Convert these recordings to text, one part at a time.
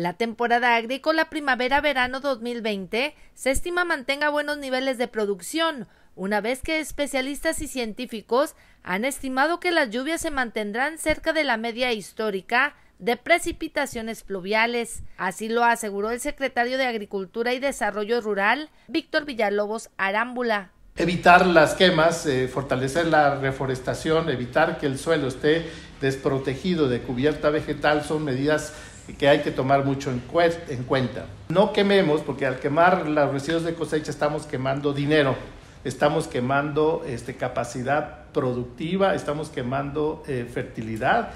La temporada agrícola primavera-verano 2020 se estima mantenga buenos niveles de producción, una vez que especialistas y científicos han estimado que las lluvias se mantendrán cerca de la media histórica de precipitaciones pluviales. Así lo aseguró el secretario de Agricultura y Desarrollo Rural, Víctor Villalobos Arámbula. Evitar las quemas, eh, fortalecer la reforestación, evitar que el suelo esté desprotegido de cubierta vegetal son medidas que hay que tomar mucho en, cuenta. No quememos, porque al quemar los residuos de cosecha estamos quemando dinero, estamos quemando este, capacidad productiva, estamos quemando eh, fertilidad.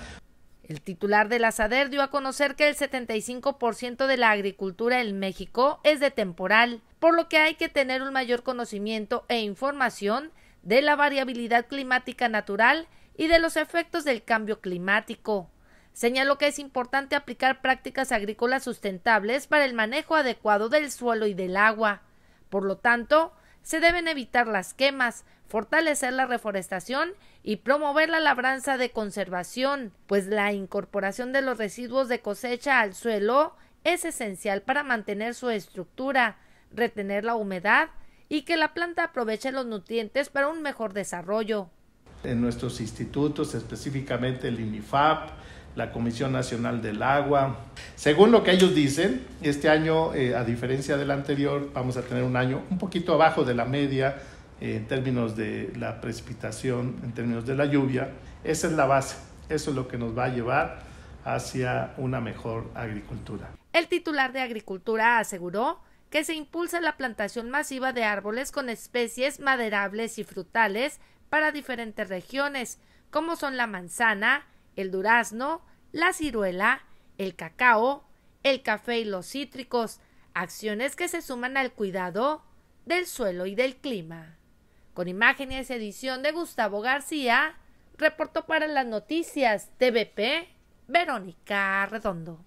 El titular de la SADER dio a conocer que el 75% de la agricultura en México es de temporal, por lo que hay que tener un mayor conocimiento e información de la variabilidad climática natural y de los efectos del cambio climático. Señaló que es importante aplicar prácticas agrícolas sustentables para el manejo adecuado del suelo y del agua. Por lo tanto, se deben evitar las quemas, fortalecer la reforestación y promover la labranza de conservación, pues la incorporación de los residuos de cosecha al suelo es esencial para mantener su estructura, retener la humedad y que la planta aproveche los nutrientes para un mejor desarrollo. En nuestros institutos, específicamente el INIFAP, la Comisión Nacional del Agua. Según lo que ellos dicen, este año, eh, a diferencia del anterior, vamos a tener un año un poquito abajo de la media eh, en términos de la precipitación, en términos de la lluvia. Esa es la base, eso es lo que nos va a llevar hacia una mejor agricultura. El titular de Agricultura aseguró que se impulsa la plantación masiva de árboles con especies maderables y frutales para diferentes regiones, como son la manzana, el durazno, la ciruela, el cacao, el café y los cítricos, acciones que se suman al cuidado del suelo y del clima. Con imágenes edición de Gustavo García, reportó para las noticias TVP Verónica Redondo.